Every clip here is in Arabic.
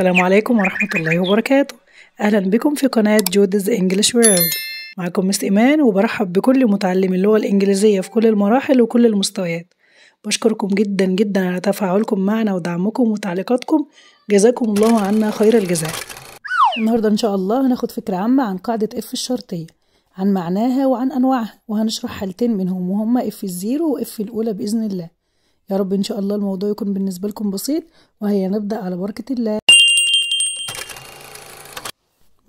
السلام عليكم ورحمة الله وبركاته أهلا بكم في قناة جودز انجلش وورلد معكم مس إيمان وبرحب بكل متعلم اللغة الإنجليزية في كل المراحل وكل المستويات بشكركم جدا جدا على تفاعلكم معنا ودعمكم وتعليقاتكم جزاكم الله عنا خير الجزاء النهاردة إن شاء الله هناخد فكرة عامة عن قاعدة إف الشرطية عن معناها وعن أنواعها وهنشرح حالتين منهم وهما إف الزيرو وإف الأولى بإذن الله يا رب إن شاء الله الموضوع يكون بالنسبة لكم بسيط وهي نبدأ على بركة الله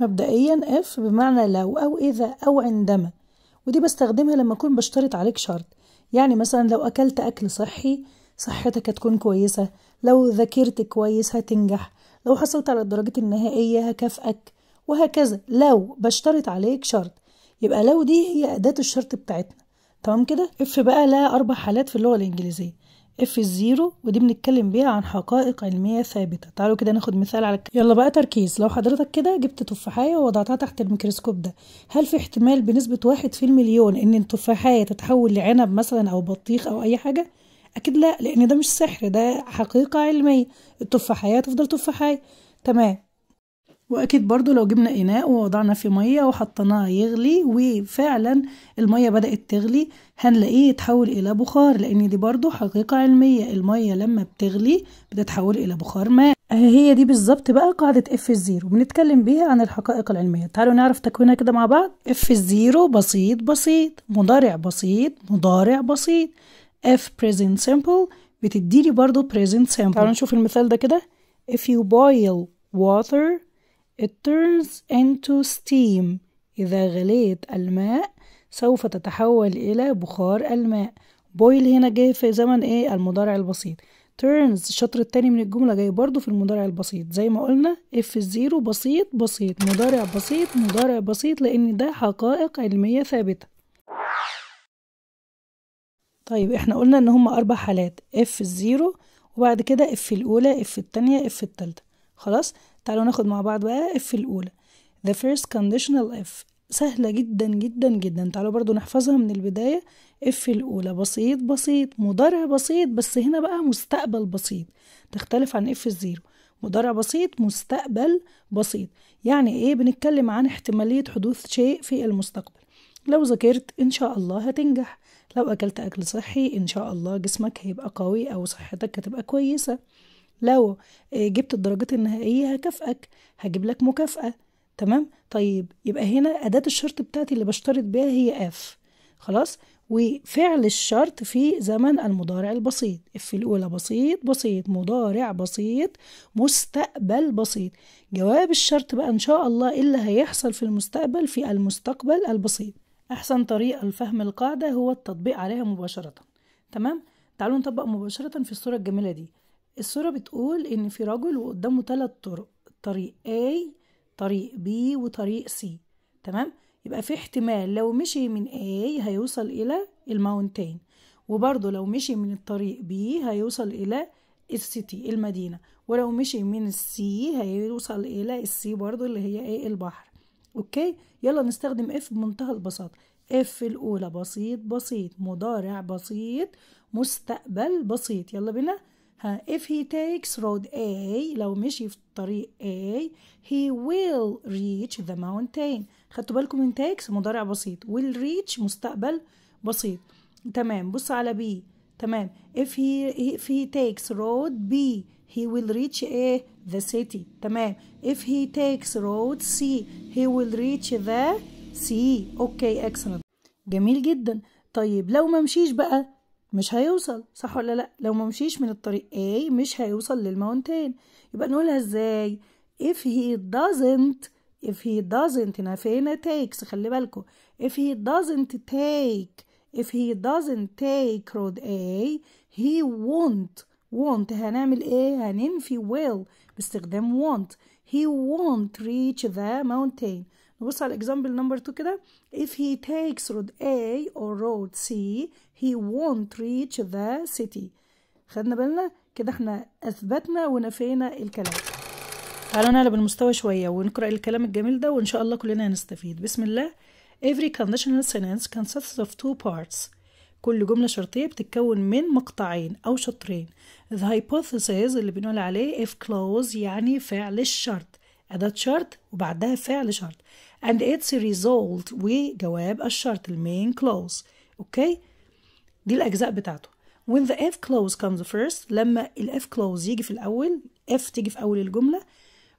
مبدئيا اف بمعنى لو أو إذا أو عندما ودي بستخدمها لما أكون بشترط عليك شرط يعني مثلا لو أكلت أكل صحي صحتك هتكون كويسة لو ذاكرت كويس هتنجح لو حصلت على الدرجات النهائية هكافئك وهكذا لو بشترط عليك شرط يبقى لو دي هي أداة الشرط بتاعتنا تمام كده اف بقى لها أربع حالات في اللغة الإنجليزية اف الزيرو ودي بنتكلم بيها عن حقائق علمية ثابتة تعالوا كده ناخد مثال على يلا بقى تركيز لو حضرتك كده جبت تفاحية ووضعتها تحت الميكروسكوب ده هل في احتمال بنسبة واحد في المليون ان التفاحية تتحول لعنب مثلا او بطيخ او اي حاجة؟ اكيد لا لان ده مش سحر ده حقيقة علمية التفاحية هتفضل تفاحية تمام واكيد برضو لو جبنا اناء ووضعنا فيه ميه وحطيناه يغلي وفعلا الميه بدات تغلي هنلاقيه يتحول الى بخار لان دي برضو حقيقه علميه الميه لما بتغلي بتتحول الى بخار ماء هي دي بالظبط بقى قاعده اف الزيرو بنتكلم بيها عن الحقائق العلميه تعالوا نعرف تكوينها كده مع بعض اف الزيرو بسيط بسيط مضارع بسيط مضارع بسيط اف present simple بتديلي برضو present simple تعالوا نشوف المثال ده كده if you boil water It turns into steam إذا غليت الماء سوف تتحول إلى بخار الماء بويل هنا جاي في زمن إيه المضارع البسيط turns الشطر التاني من الجملة جاي برضو في المضارع البسيط زي ما قلنا اف الزيرو بسيط بسيط مضارع بسيط مضارع بسيط لأن ده حقائق علمية ثابتة طيب احنا قلنا ان هما أربع حالات اف الزيرو وبعد كده اف الأولى اف التانية اف التالتة خلاص تعالوا ناخد مع بعض بقى اف الاولى the first conditional if سهلة جدا جدا جدا تعالوا برضو نحفظها من البداية اف الأولى بسيط بسيط مضارع بسيط بس هنا بقى مستقبل بسيط تختلف عن اف الزيرو مضارع بسيط مستقبل بسيط يعني ايه بنتكلم عن احتمالية حدوث شيء في المستقبل لو ذاكرت ان شاء الله هتنجح لو اكلت اكل صحي ان شاء الله جسمك هيبقى قوي او صحتك هتبقى كويسة لو آه، جبت الدرجات النهائية هكافئك هجيب لك مكافأة تمام طيب يبقى هنا أداة الشرط بتاعتي اللي بشترط بيها هي اف خلاص وفعل الشرط في زمن المضارع البسيط اف الأولى بسيط بسيط مضارع بسيط مستقبل بسيط جواب الشرط بقى إن شاء الله إيه اللي هيحصل في المستقبل في المستقبل البسيط أحسن طريقة لفهم القاعدة هو التطبيق عليها مباشرة تمام تعالوا نطبق مباشرة في الصورة الجميلة دي الصورة بتقول إن في رجل وقدامه تلات طرق طريق A طريق B وطريق C تمام يبقى في احتمال لو مشي من A هيوصل إلى الماونتين وبرضه لو مشي من الطريق B هيوصل إلى السيتي المدينة ولو مشي من السي هيوصل إلى السي برضه اللي هي إيه البحر أوكي يلا نستخدم اف بمنتهى البساطة اف الأولى بسيط بسيط مضارع بسيط مستقبل بسيط يلا بينا Uh, if he takes road A لو مشي في طريق A he will reach the mountain خدتوا بالكم من takes مضارع بسيط will reach مستقبل بسيط تمام بص على B تمام if he if he takes road B he will reach A the city تمام if he takes road C he will reach the sea okay, excellent جميل جدا طيب لو ما مشيش بقى مش هيوصل صح ولا لا لو ما مشيش من الطريق A مش هيوصل للماونتين يبقى نقولها ازاي if he doesn't if he doesn't هنا فين takes خلي بالكو if he doesn't take if he doesn't take road A he won't won't هنعمل ايه هننفي will باستخدام won't he won't reach the mountain نبص على الاكزامبل نمبر 2 كده if he takes road A or road C he won't reach the city خدنا بالنا كده احنا اثبتنا ونفينا الكلام تعالوا نعلب المستوى شويه ونقرا الكلام الجميل ده وان شاء الله كلنا هنستفيد بسم الله every conditional sentence consists of two parts كل جملة شرطية بتتكون من مقطعين أو شطرين the hypothesis اللي بنقول عليه if clause يعني فعل الشرط أداة شرط وبعدها فعل شرط and its a result وجواب الشرط المين clause أوكي دي الأجزاء بتاعته when the if clause comes first لما ال if clause يجي في الأول if تيجي في أول الجملة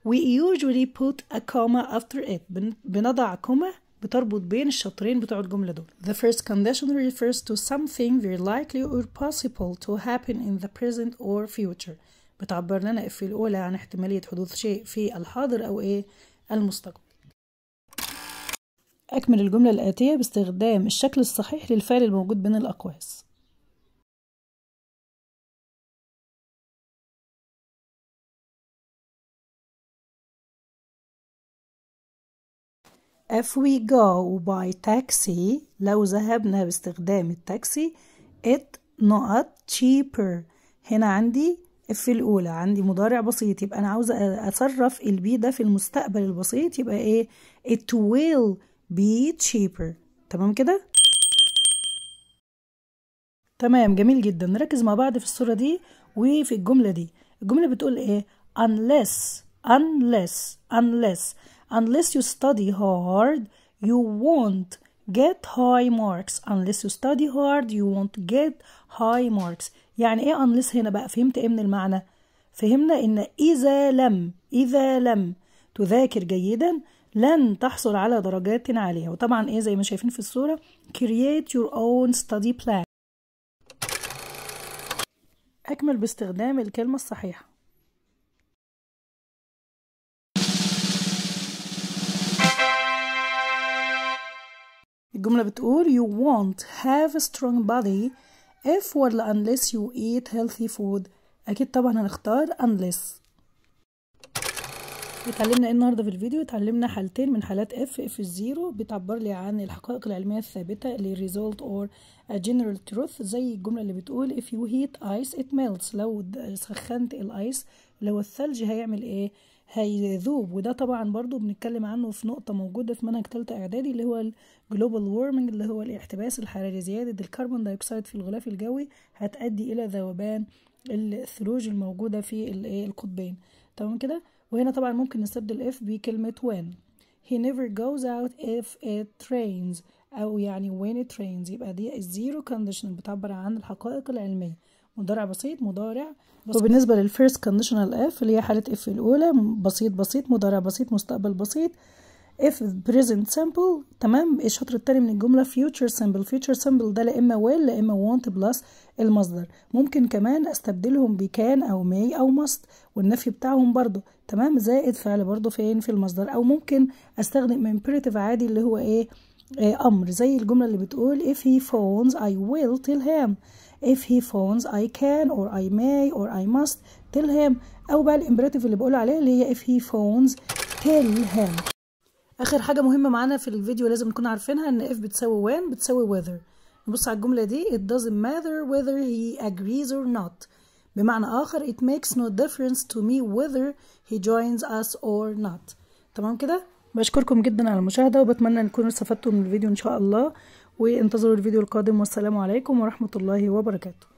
we usually put a comma after it بنضع كوما بتربط بين الشطرين بتوع الجملة دول. The first condition refers to something very likely or possible to happen in the present or future. بتعبر لنا إف الأولى عن احتمالية حدوث شيء في الحاضر أو إيه المستقبل أكمل الجملة الآتية باستخدام الشكل الصحيح للفعل الموجود بين الأقواس If we go by taxi لو ذهبنا باستخدام التاكسي it not cheaper هنا عندي اف الاولى عندي مضارع بسيط يبقى انا عاوزه اصرف البي ده في المستقبل البسيط يبقى ايه it will be cheaper تمام كده تمام جميل جدا نركز مع بعض في الصوره دي وفي الجمله دي الجمله بتقول ايه unless unless unless unless you study hard you won't get high marks unless you study hard you won't get high marks يعني ايه unless هنا بقى فهمت ايه من المعنى فهمنا ان اذا لم اذا لم تذاكر جيدا لن تحصل على درجات عالية وطبعا ايه زي ما شايفين في الصورة create your own study plan أكمل باستخدام الكلمة الصحيحة الجملة بتقول you won't have a strong body if ولا unless you eat healthy food أكيد طبعا هنختار unless اتعلمنا ايه النهارده في الفيديو اتعلمنا حالتين من حالات اف اف الزيرو بتعبر لي عن الحقائق العلميه الثابته اللي result or a general truth زي الجمله اللي بتقول if you heat ice it melts لو سخنت الايس لو الثلج هيعمل ايه هيذوب وده طبعا برضو بنتكلم عنه في نقطة موجودة في منهج تالتة إعدادي اللي هو الجلوبال وورمنج اللي هو الاحتباس الحراري زيادة الكربون دايوكسيد في الغلاف الجوي هتؤدي إلى ذوبان الثلوج الموجودة في إيه؟ القطبين تمام كده وهنا طبعا ممكن نستبدل if بكلمة when he never goes out if it rains أو يعني when it rains يبقى دي الزيرو condition بتعبر عن الحقائق العلمية مضارع بسيط مضارع بسيط. وبالنسبة للفيرست كونديشنال اف اللي هي حالة اف الأولى بسيط بسيط مضارع بسيط مستقبل بسيط if present simple تمام الشطر التاني من الجملة future simple future simple ده لا إما will لا إما want plus المصدر ممكن كمان أستبدلهم بكان أو may أو must والنفي بتاعهم برضو تمام زائد فعل برضو فين في المصدر أو ممكن أستخدم imperative عادي اللي هو إيه؟, إيه أمر زي الجملة اللي بتقول if he phones I will tell him if he phones I can or I may or I must tell him أو بقى الإمبراتيف اللي بقول عليه اللي هي if he phones tell him اخر حاجه مهمه معانا في الفيديو لازم نكون عارفينها ان اف بتساوي وان بتساوي whether نبص على الجمله دي it doesn't matter whether he agrees or not بمعنى اخر it makes no difference to me whether he joins us or not تمام كده بشكركم جدا على المشاهده وبتمنى تكونوا استفدتوا من الفيديو ان شاء الله وانتظروا الفيديو القادم والسلام عليكم ورحمه الله وبركاته